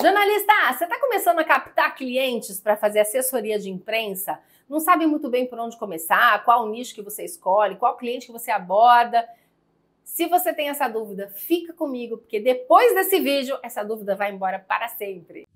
Jornalista, você está começando a captar clientes para fazer assessoria de imprensa? Não sabe muito bem por onde começar, qual nicho que você escolhe, qual cliente que você aborda? Se você tem essa dúvida, fica comigo, porque depois desse vídeo, essa dúvida vai embora para sempre.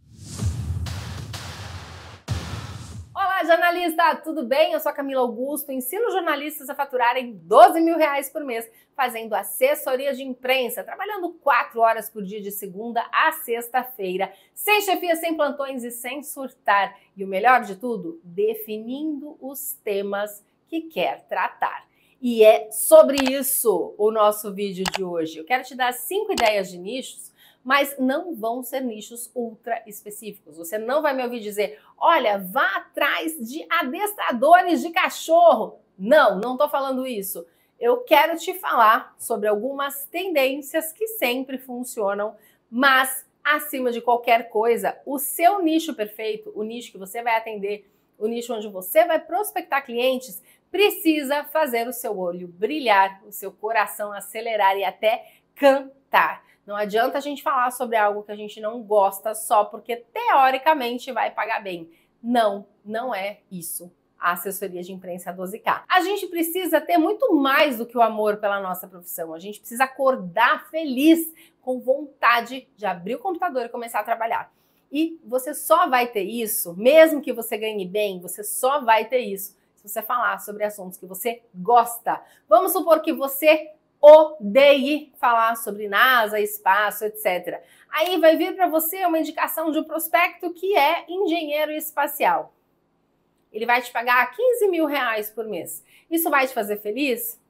Olá, jornalista! Tudo bem? Eu sou a Camila Augusto, ensino jornalistas a faturarem 12 mil reais por mês fazendo assessoria de imprensa, trabalhando 4 horas por dia de segunda a sexta-feira, sem chefia, sem plantões e sem surtar. E o melhor de tudo, definindo os temas que quer tratar. E é sobre isso o nosso vídeo de hoje. Eu quero te dar cinco ideias de nichos mas não vão ser nichos ultra específicos. Você não vai me ouvir dizer, olha, vá atrás de adestradores de cachorro. Não, não estou falando isso. Eu quero te falar sobre algumas tendências que sempre funcionam, mas acima de qualquer coisa, o seu nicho perfeito, o nicho que você vai atender, o nicho onde você vai prospectar clientes, precisa fazer o seu olho brilhar, o seu coração acelerar e até cantar. Não adianta a gente falar sobre algo que a gente não gosta só porque teoricamente vai pagar bem. Não, não é isso a assessoria de imprensa 12K. É a gente precisa ter muito mais do que o amor pela nossa profissão. A gente precisa acordar feliz, com vontade de abrir o computador e começar a trabalhar. E você só vai ter isso, mesmo que você ganhe bem, você só vai ter isso se você falar sobre assuntos que você gosta. Vamos supor que você odeie falar sobre NASA, espaço, etc. Aí vai vir para você uma indicação de um prospecto que é engenheiro espacial. Ele vai te pagar 15 mil reais por mês. Isso vai te fazer feliz?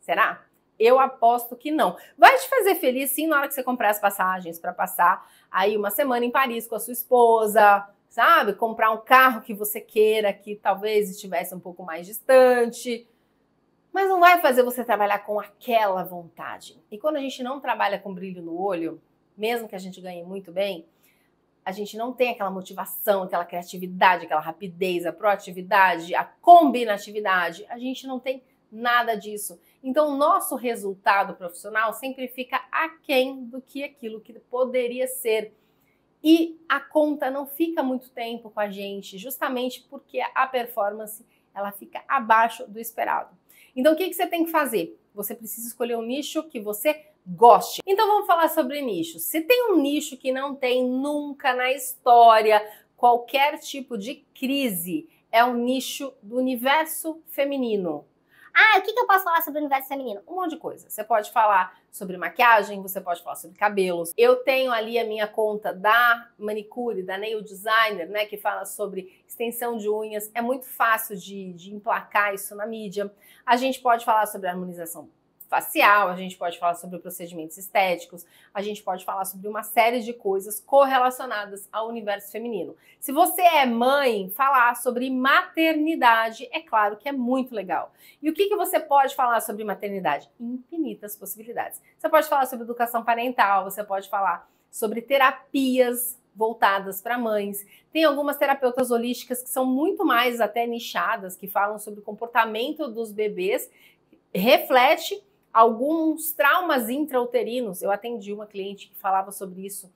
Será? Eu aposto que não. Vai te fazer feliz sim na hora que você comprar as passagens para passar aí uma semana em Paris com a sua esposa, sabe? Comprar um carro que você queira que talvez estivesse um pouco mais distante mas não vai fazer você trabalhar com aquela vontade. E quando a gente não trabalha com brilho no olho, mesmo que a gente ganhe muito bem, a gente não tem aquela motivação, aquela criatividade, aquela rapidez, a proatividade, a combinatividade, a gente não tem nada disso. Então, o nosso resultado profissional sempre fica aquém do que aquilo que poderia ser. E a conta não fica muito tempo com a gente, justamente porque a performance ela fica abaixo do esperado. Então o que, que você tem que fazer? Você precisa escolher um nicho que você goste. Então vamos falar sobre nichos. Se tem um nicho que não tem nunca na história qualquer tipo de crise, é o nicho do universo feminino. Ah, o que, que eu posso falar sobre o universo feminino? Um monte de coisa. Você pode falar sobre maquiagem, você pode falar sobre cabelos. Eu tenho ali a minha conta da manicure, da nail designer, né, que fala sobre extensão de unhas. É muito fácil de, de emplacar isso na mídia. A gente pode falar sobre harmonização facial, a gente pode falar sobre procedimentos estéticos, a gente pode falar sobre uma série de coisas correlacionadas ao universo feminino. Se você é mãe, falar sobre maternidade é claro que é muito legal. E o que, que você pode falar sobre maternidade? Infinitas possibilidades. Você pode falar sobre educação parental, você pode falar sobre terapias voltadas para mães. Tem algumas terapeutas holísticas que são muito mais até nichadas, que falam sobre o comportamento dos bebês, reflete alguns traumas intrauterinos. Eu atendi uma cliente que falava sobre isso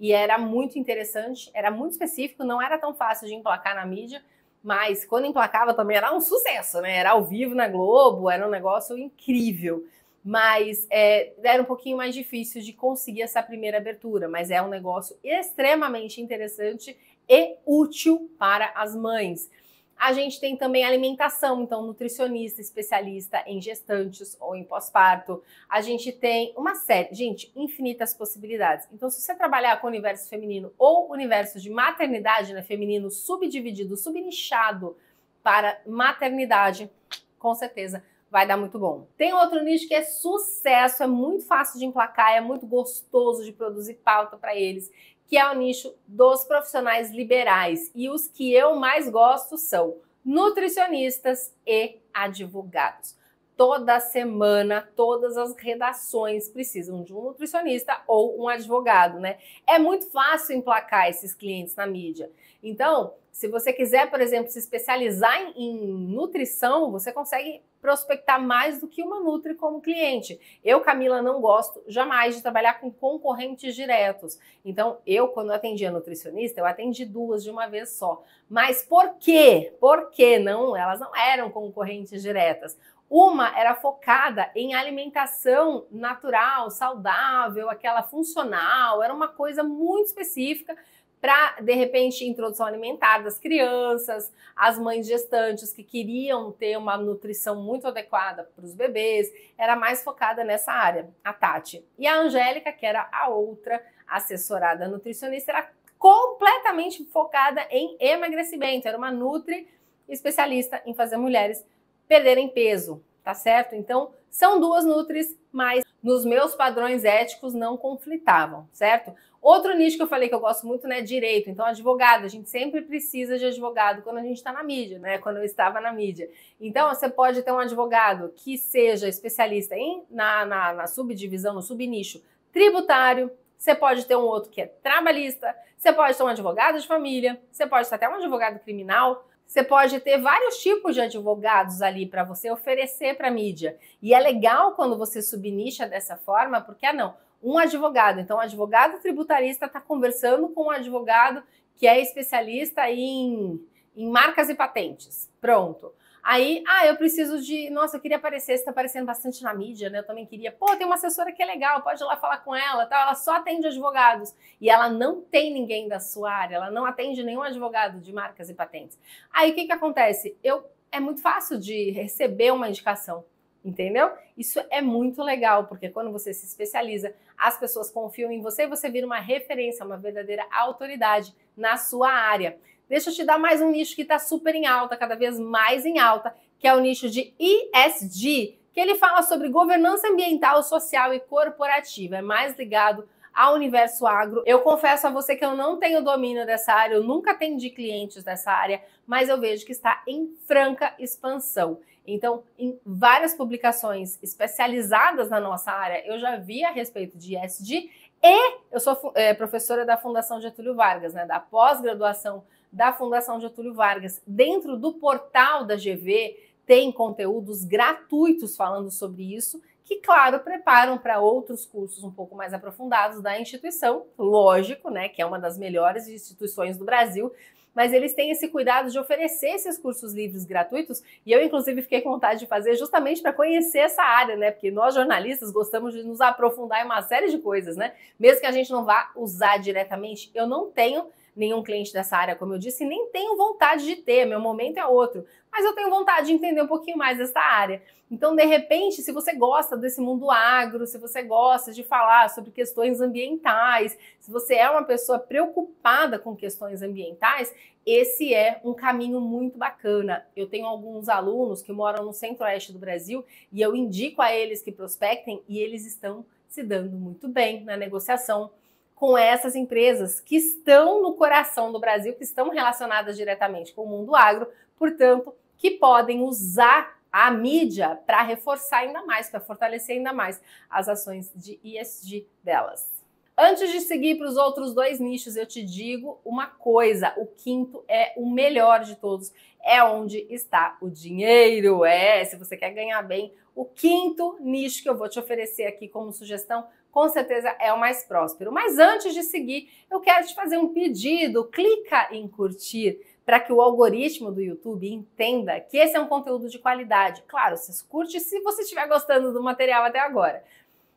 e era muito interessante, era muito específico, não era tão fácil de emplacar na mídia, mas quando emplacava também era um sucesso, né? Era ao vivo na Globo, era um negócio incrível. Mas é, era um pouquinho mais difícil de conseguir essa primeira abertura, mas é um negócio extremamente interessante e útil para as mães. A gente tem também alimentação, então nutricionista, especialista em gestantes ou em pós-parto. A gente tem uma série, gente, infinitas possibilidades. Então, se você trabalhar com o universo feminino ou universo de maternidade, né, feminino subdividido, subnichado para maternidade, com certeza vai dar muito bom. Tem outro nicho que é sucesso, é muito fácil de emplacar, é muito gostoso de produzir pauta para eles, que é o nicho dos profissionais liberais. E os que eu mais gosto são nutricionistas e advogados. Toda semana, todas as redações precisam de um nutricionista ou um advogado, né? É muito fácil emplacar esses clientes na mídia. Então, se você quiser, por exemplo, se especializar em, em nutrição, você consegue prospectar mais do que uma Nutri como cliente. Eu, Camila, não gosto jamais de trabalhar com concorrentes diretos. Então, eu, quando atendi atendia nutricionista, eu atendi duas de uma vez só. Mas por quê? Por quê não? Elas não eram concorrentes diretas. Uma era focada em alimentação natural, saudável, aquela funcional, era uma coisa muito específica para, de repente, introdução alimentar das crianças, as mães gestantes que queriam ter uma nutrição muito adequada para os bebês, era mais focada nessa área, a Tati. E a Angélica, que era a outra assessorada nutricionista, era completamente focada em emagrecimento, era uma nutri especialista em fazer mulheres perderem peso, tá certo? Então, são duas nutris, mas nos meus padrões éticos não conflitavam, certo? Outro nicho que eu falei que eu gosto muito, né, direito. Então, advogado, a gente sempre precisa de advogado quando a gente está na mídia, né? Quando eu estava na mídia. Então, você pode ter um advogado que seja especialista em na, na, na subdivisão, no subnicho tributário, você pode ter um outro que é trabalhista, você pode ter um advogado de família, você pode ter até um advogado criminal. Você pode ter vários tipos de advogados ali para você oferecer para a mídia. E é legal quando você subnicha dessa forma, porque ah não, um advogado. Então, o um advogado tributarista está conversando com um advogado que é especialista em, em marcas e patentes. Pronto. Aí, ah, eu preciso de. Nossa, eu queria aparecer, você está aparecendo bastante na mídia, né? Eu também queria. Pô, tem uma assessora que é legal, pode ir lá falar com ela, tal. Ela só atende advogados. E ela não tem ninguém da sua área, ela não atende nenhum advogado de marcas e patentes. Aí o que, que acontece? Eu é muito fácil de receber uma indicação, entendeu? Isso é muito legal, porque quando você se especializa, as pessoas confiam em você e você vira uma referência, uma verdadeira autoridade na sua área. Deixa eu te dar mais um nicho que está super em alta, cada vez mais em alta, que é o nicho de ESG, que ele fala sobre governança ambiental, social e corporativa. É mais ligado ao universo agro. Eu confesso a você que eu não tenho domínio dessa área, eu nunca atendi clientes dessa área, mas eu vejo que está em franca expansão. Então, em várias publicações especializadas na nossa área, eu já vi a respeito de ESG e eu sou é, professora da Fundação Getúlio Vargas, né, da pós-graduação da Fundação Getúlio Vargas. Dentro do portal da GV tem conteúdos gratuitos falando sobre isso, que, claro, preparam para outros cursos um pouco mais aprofundados da instituição, lógico, né, que é uma das melhores instituições do Brasil, mas eles têm esse cuidado de oferecer esses cursos livres gratuitos, e eu, inclusive, fiquei com vontade de fazer justamente para conhecer essa área, né, porque nós jornalistas gostamos de nos aprofundar em uma série de coisas, né, mesmo que a gente não vá usar diretamente, eu não tenho nenhum cliente dessa área, como eu disse, nem tenho vontade de ter, meu momento é outro. Mas eu tenho vontade de entender um pouquinho mais dessa área. Então, de repente, se você gosta desse mundo agro, se você gosta de falar sobre questões ambientais, se você é uma pessoa preocupada com questões ambientais, esse é um caminho muito bacana. Eu tenho alguns alunos que moram no centro-oeste do Brasil e eu indico a eles que prospectem e eles estão se dando muito bem na negociação com essas empresas que estão no coração do Brasil, que estão relacionadas diretamente com o mundo agro, portanto, que podem usar a mídia para reforçar ainda mais, para fortalecer ainda mais as ações de ESG delas. Antes de seguir para os outros dois nichos, eu te digo uma coisa: o quinto é o melhor de todos, é onde está o dinheiro. É, se você quer ganhar bem, o quinto nicho que eu vou te oferecer aqui como sugestão com certeza é o mais próspero. Mas antes de seguir, eu quero te fazer um pedido. Clica em curtir para que o algoritmo do YouTube entenda que esse é um conteúdo de qualidade. Claro, vocês curte se você estiver gostando do material até agora.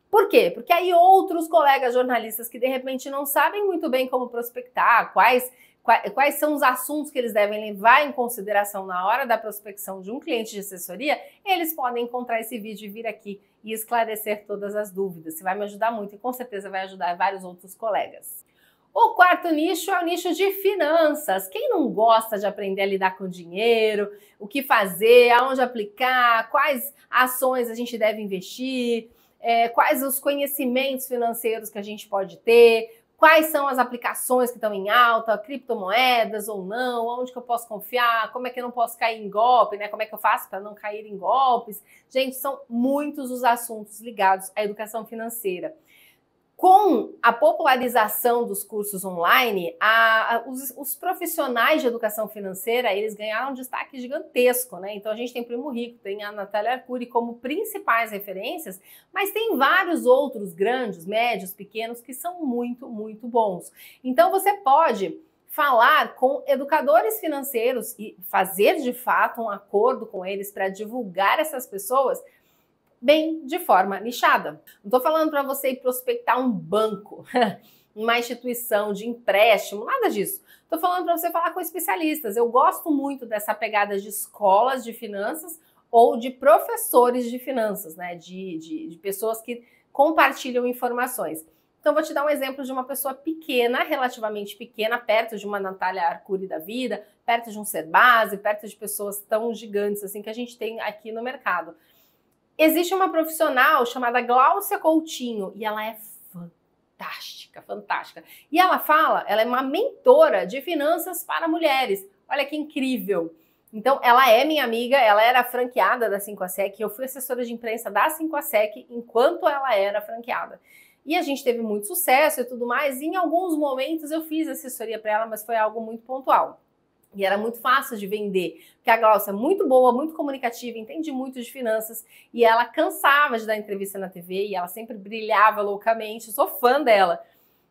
Por quê? Porque aí outros colegas jornalistas que de repente não sabem muito bem como prospectar, quais, quais, são os assuntos que eles devem levar em consideração na hora da prospecção de um cliente de assessoria, eles podem encontrar esse vídeo e vir aqui e esclarecer todas as dúvidas. Você vai me ajudar muito e com certeza vai ajudar vários outros colegas. O quarto nicho é o nicho de finanças. Quem não gosta de aprender a lidar com dinheiro, o que fazer, aonde aplicar, quais ações a gente deve investir, é, quais os conhecimentos financeiros que a gente pode ter, quais são as aplicações que estão em alta, criptomoedas ou não, onde que eu posso confiar, como é que eu não posso cair em golpe, né? Como é que eu faço para não cair em golpes? Gente, são muitos os assuntos ligados à educação financeira com a popularização dos cursos online, a, a, os, os, profissionais de educação financeira eles ganharam um destaque gigantesco, né? Então a gente tem Primo Rico, tem a Natália Arcuri como principais referências, mas tem vários outros grandes, médios, pequenos que são muito, muito bons. Então você pode falar com educadores financeiros e fazer de fato um acordo com eles para divulgar essas pessoas bem de forma nichada. Não estou falando para você ir prospectar um banco, uma instituição de empréstimo, nada disso. Estou falando para você falar com especialistas. Eu gosto muito dessa pegada de escolas de finanças ou de professores de finanças, né? De, de, de pessoas que compartilham informações. Então, vou te dar um exemplo de uma pessoa pequena, relativamente pequena, perto de uma Natália Arcuri da vida, perto de um Serbase, perto de pessoas tão gigantes assim que a gente tem aqui no mercado. Existe uma profissional chamada Gláucia Coutinho e ela é fantástica, fantástica. E ela fala, ela é uma mentora de finanças para mulheres. Olha que incrível. Então, ela é minha amiga, ela era franqueada da 5 SEC, eu fui assessora de imprensa da 5 SEC enquanto ela era franqueada. E a gente teve muito sucesso e tudo mais, e em alguns momentos eu fiz assessoria para ela, mas foi algo muito pontual. E era muito fácil de vender, porque a Glaucia é muito boa, muito comunicativa, entende muito de finanças e ela cansava de dar entrevista na TV e ela sempre brilhava loucamente. Eu sou fã dela,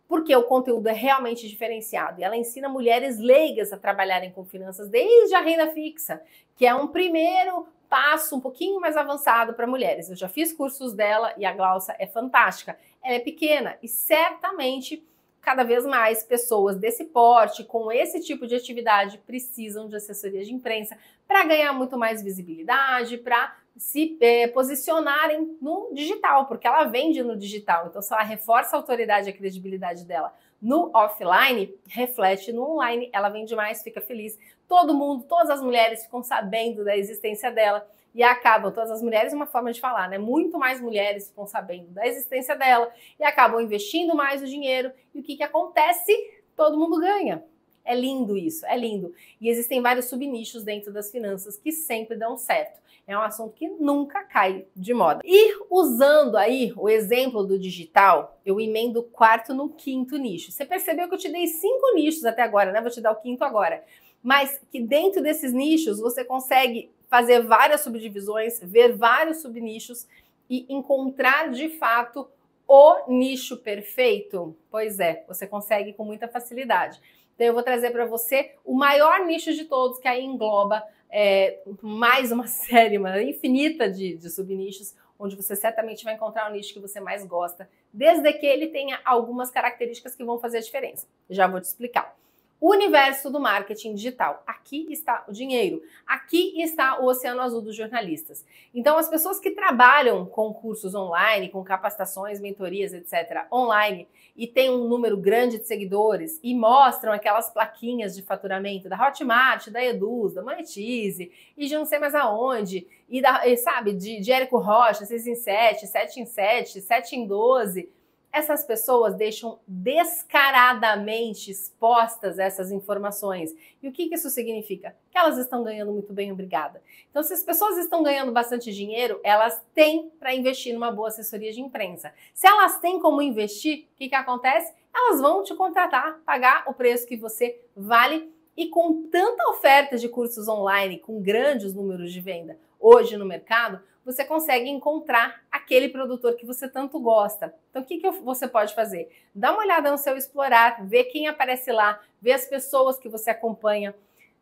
porque o conteúdo é realmente diferenciado e ela ensina mulheres leigas a trabalharem com finanças desde a renda fixa, que é um primeiro passo um pouquinho mais avançado para mulheres. Eu já fiz cursos dela e a Glaucia é fantástica. Ela é pequena e certamente cada vez mais pessoas desse porte, com esse tipo de atividade, precisam de assessoria de imprensa para ganhar muito mais visibilidade, para se é, posicionarem no digital, porque ela vende no digital. Então, se ela reforça a autoridade e a credibilidade dela no offline, reflete no online, ela vende mais, fica feliz. Todo mundo, todas as mulheres ficam sabendo da existência dela e acabam, todas as mulheres, uma forma de falar, né? Muito mais mulheres ficam sabendo da existência dela e acabam investindo mais o dinheiro. E o que, que acontece? Todo mundo ganha. É lindo isso, é lindo. E existem vários subnichos dentro das finanças que sempre dão certo. É um assunto que nunca cai de moda. E usando aí o exemplo do digital, eu emendo o quarto no quinto nicho. Você percebeu que eu te dei cinco nichos até agora, né? Vou te dar o quinto agora. Mas que dentro desses nichos você consegue fazer várias subdivisões, ver vários subnichos e encontrar de fato o nicho perfeito? Pois é, você consegue com muita facilidade. Então eu vou trazer para você o maior nicho de todos, que aí engloba é, mais uma série uma infinita de, de subnichos, onde você certamente vai encontrar o nicho que você mais gosta, desde que ele tenha algumas características que vão fazer a diferença. Já vou te explicar. Universo do marketing digital. Aqui está o dinheiro, aqui está o oceano azul dos jornalistas. Então, as pessoas que trabalham com cursos online, com capacitações, mentorias, etc., online, e têm um número grande de seguidores e mostram aquelas plaquinhas de faturamento da Hotmart, da Eduz, da Monetize, e de não sei mais aonde, e, da, sabe, de, de Érico Rocha, 6 em 7, 7 em 7, 7 em 12 essas pessoas deixam descaradamente expostas essas informações. E o que, isso significa? Que elas estão ganhando muito bem, obrigada. Então, se as pessoas estão ganhando bastante dinheiro, elas têm para investir numa boa assessoria de imprensa. Se elas têm como investir, o que, que acontece? Elas vão te contratar, pagar o preço que você vale e com tanta oferta de cursos online, com grandes números de venda hoje no mercado, você consegue encontrar aquele produtor que você tanto gosta. Então, o que, que você pode fazer? Dá uma olhada no seu explorar, vê quem aparece lá, vê as pessoas que você acompanha.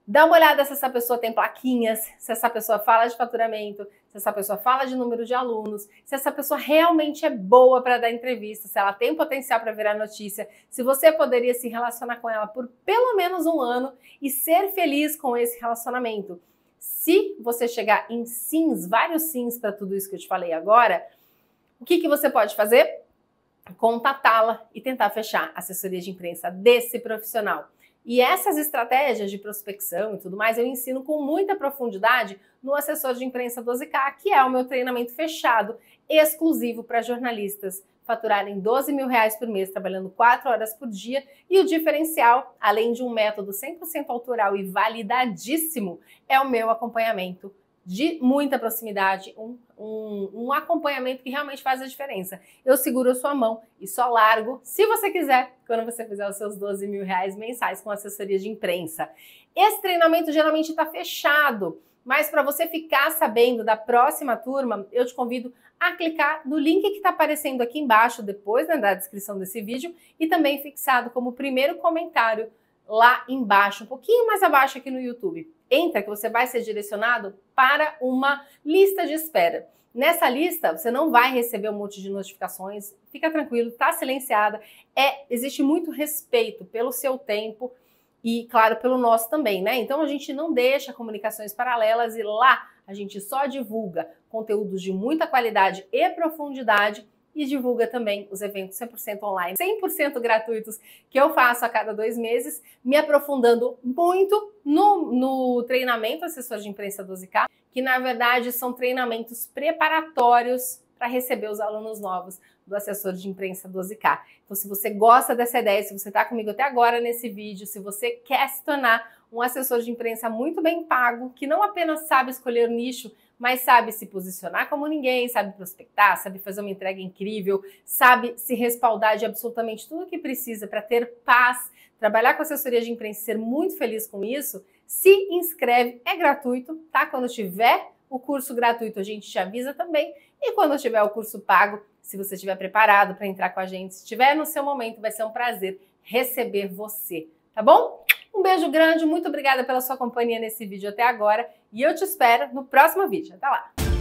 Dá uma olhada se essa pessoa tem plaquinhas, se essa pessoa fala de faturamento, se essa pessoa fala de número de alunos, se essa pessoa realmente é boa para dar entrevista, se ela tem potencial para virar notícia, se você poderia se relacionar com ela por pelo menos um ano e ser feliz com esse relacionamento. Se você chegar em sims, vários sims para tudo isso que eu te falei agora, o que, que você pode fazer? Contatá-la e tentar fechar a assessoria de imprensa desse profissional. E essas estratégias de prospecção e tudo mais eu ensino com muita profundidade no assessor de imprensa 12K, que é o meu treinamento fechado, exclusivo para jornalistas faturarem 12 mil reais por mês trabalhando 4 horas por dia. E o diferencial, além de um método 100% autoral e validadíssimo, é o meu acompanhamento de muita proximidade, um um, um acompanhamento que realmente faz a diferença. Eu seguro a sua mão e só largo, se você quiser, quando você fizer os seus 12 mil reais mensais com assessoria de imprensa. Esse treinamento geralmente está fechado. Mas para você ficar sabendo da próxima turma, eu te convido a clicar no link que está aparecendo aqui embaixo, depois né, da descrição desse vídeo, e também fixado como primeiro comentário lá embaixo, um pouquinho mais abaixo aqui no YouTube. Entra que você vai ser direcionado para uma lista de espera. Nessa lista, você não vai receber um monte de notificações, fica tranquilo, tá silenciada. É, existe muito respeito pelo seu tempo e, claro, pelo nosso também, né? Então a gente não deixa comunicações paralelas e lá a gente só divulga conteúdos de muita qualidade e profundidade e divulga também os eventos 100% online, 100% gratuitos que eu faço a cada dois meses, me aprofundando muito no, no treinamento Assessor de Imprensa 12K, que na verdade são treinamentos preparatórios para receber os alunos novos do assessor de imprensa 12K. Então, se você gosta dessa ideia, se você está comigo até agora nesse vídeo, se você quer se tornar um assessor de imprensa muito bem pago, que não apenas sabe escolher o nicho, mas sabe se posicionar como ninguém, sabe prospectar, sabe fazer uma entrega incrível, sabe se respaldar de absolutamente tudo que precisa para ter paz, trabalhar com assessoria de imprensa e ser muito feliz com isso, se inscreve, é gratuito, tá? Quando tiver o curso gratuito, a gente te avisa também. E quando tiver o curso pago, se você estiver preparado para entrar com a gente, se estiver no seu momento, vai ser um prazer receber você, tá bom? Um beijo grande, muito obrigada pela sua companhia nesse vídeo até agora e eu te espero no próximo vídeo. Até lá!